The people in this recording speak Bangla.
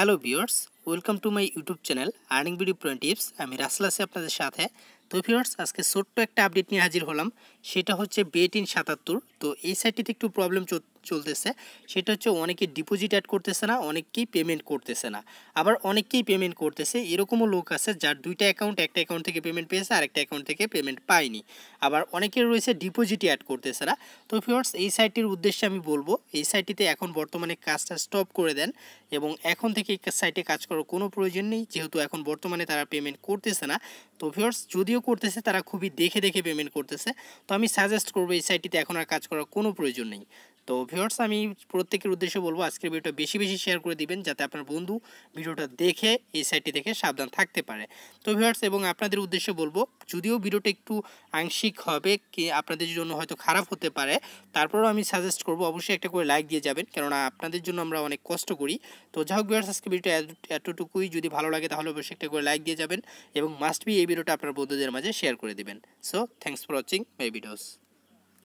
hello viewers welcome to my YouTube channel earning video point আমি রাসেল আছি আপনাদের সাথে তো ফিওর্স আজকে ছোট্ট একটা আপডেট নিয়ে হাজির হলাম সেটা হচ্ছে ইন সাতাত্তর তো এই সাইটটিতে একটু প্রবলেম চলতেছে সেটা হচ্ছে অনেকে ডিপোজিট অ্যাড করতেছে না অনেকেই পেমেন্ট করতেছে না আবার অনেকেই পেমেন্ট করতেছে এরকমও লোক আছে যার দুইটা অ্যাকাউন্ট একটা অ্যাকাউন্ট থেকে পেমেন্ট পেয়েছে আর একটা অ্যাকাউন্ট থেকে পেমেন্ট পায়নি আবার অনেকের রয়েছে ডিপোজিটই অ্যাড করতেছে না তো ফিওর্স এই সাইটটির উদ্দেশ্যে আমি বলবো এই সাইটটিতে এখন বর্তমানে কাজটা স্টপ করে দেন এবং এখন থেকে সাইটে কাজ করার কোনো প্রয়োজন নেই যেহেতু এখন বর্তমানে তারা পেমেন্ট করতেছে না তো ফিওর্স যদিও ভিডিও করতেছে তারা খুবই দেখে দেখে পেমেন্ট করতেছে তো আমি সাজেস্ট করবো এই সাইটটিতে এখন আর কাজ করার কোনো প্রয়োজন নেই তো ভিউয়ার্স আমি প্রত্যেকের উদ্দেশ্যে বলবো আজকের ভিডিওটা বেশি বেশি শেয়ার করে দিবেন যাতে আপনার বন্ধু ভিডিওটা দেখে এই সাইটটি দেখে সাবধান থাকতে পারে তো ভিউয়ার্স এবং আপনাদের উদ্দেশ্যে বলবো যদিও ভিডিওটা একটু আংশিক হবে কি আপনাদের জন্য হয়তো খারাপ হতে পারে তারপরও আমি সাজেস্ট করব অবশ্যই একটা করে লাইক দিয়ে যাবেন কেননা আপনাদের জন্য আমরা অনেক কষ্ট করি তো যাই হোক ভিউয়ার্স আজকে ভিডিওটা এতটুকুই যদি ভালো লাগে তাহলে অবশ্যই একটা করে লাইক দিয়ে যাবেন এবং মাস্ট বি এই ভিডিওটা আপনার বন্ধুদের মাঝে শেয়ার করে দেবেন so thanks for watching my videos